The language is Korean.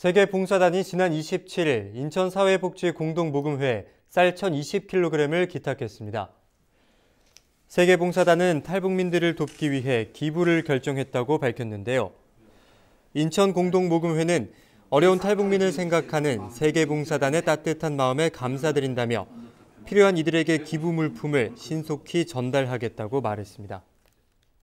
세계봉사단이 지난 27일 인천사회복지공동모금회 쌀 1,020kg을 기탁했습니다. 세계봉사단은 탈북민들을 돕기 위해 기부를 결정했다고 밝혔는데요. 인천공동모금회는 어려운 탈북민을 생각하는 세계봉사단의 따뜻한 마음에 감사드린다며 필요한 이들에게 기부 물품을 신속히 전달하겠다고 말했습니다.